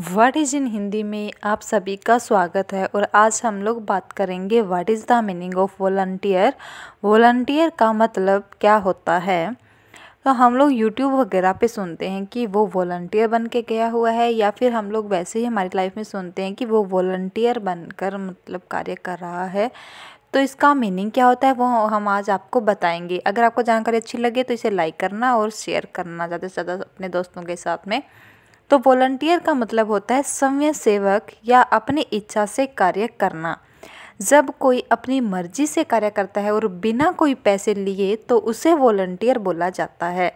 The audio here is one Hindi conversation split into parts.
वर्ड इज़ इन हिंदी में आप सभी का स्वागत है और आज हम लोग बात करेंगे what is the meaning of वॉल्टियर वॉल्टियर का मतलब क्या होता है तो हम लोग यूट्यूब वगैरह पे सुनते हैं कि वो वॉल्टियर बन के गया हुआ है या फिर हम लोग वैसे ही हमारी लाइफ में सुनते हैं कि वो वॉल्टियर बनकर मतलब कार्य कर रहा है तो इसका मीनिंग क्या होता है वो हम आज आपको बताएंगे अगर आपको जानकारी अच्छी लगे तो इसे लाइक करना और शेयर करना ज़्यादा से ज़्यादा अपने दोस्तों के साथ में तो वॉलंटियर का मतलब होता है स्वयं सेवक या अपनी इच्छा से कार्य करना जब कोई अपनी मर्जी से कार्य करता है और बिना कोई पैसे लिए तो उसे वॉलंटियर बोला जाता है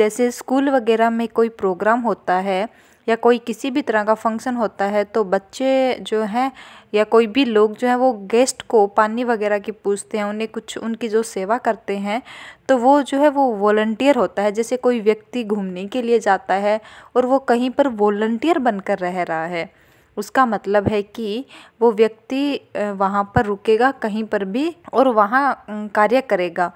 जैसे स्कूल वगैरह में कोई प्रोग्राम होता है या कोई किसी भी तरह का फंक्शन होता है तो बच्चे जो हैं या कोई भी लोग जो हैं वो गेस्ट को पानी वगैरह की पूछते हैं उन्हें कुछ उनकी जो सेवा करते हैं तो वो जो है वो वॉलंटियर होता है जैसे कोई व्यक्ति घूमने के लिए जाता है और वो कहीं पर वॉलंटियर बनकर रह रहा है उसका मतलब है कि वो व्यक्ति वहाँ पर रुकेगा कहीं पर भी और वहाँ कार्य करेगा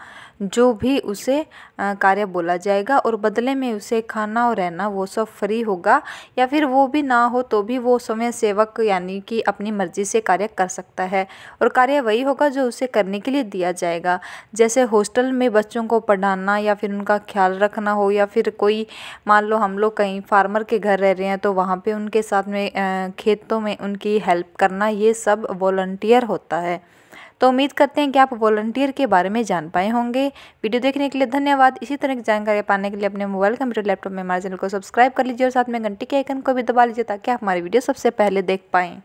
जो भी उसे कार्य बोला जाएगा और बदले में उसे खाना और रहना वो सब फ्री होगा या फिर वो भी ना हो तो भी वो स्वयं सेवक यानी कि अपनी मर्जी से कार्य कर सकता है और कार्य वही होगा जो उसे करने के लिए दिया जाएगा जैसे हॉस्टल में बच्चों को पढ़ाना या फिर उनका ख्याल रखना हो या फिर कोई मान लो हम लोग कहीं फार्मर के घर रह रहे हैं तो वहाँ पर उनके साथ में खेल खेतों में उनकी हेल्प करना ये सब वॉलंटियर होता है तो उम्मीद करते हैं कि आप वॉलंटियर के बारे में जान पाए होंगे वीडियो देखने के लिए धन्यवाद इसी तरह की जानकारी पाने के लिए अपने मोबाइल कंप्यूटर लैपटॉप में हमारे चैनल को सब्सक्राइब कर लीजिए और साथ में घंटी के आइकन को भी दबा लीजिए ताकि आप हमारी वीडियो सबसे पहले देख पाएँ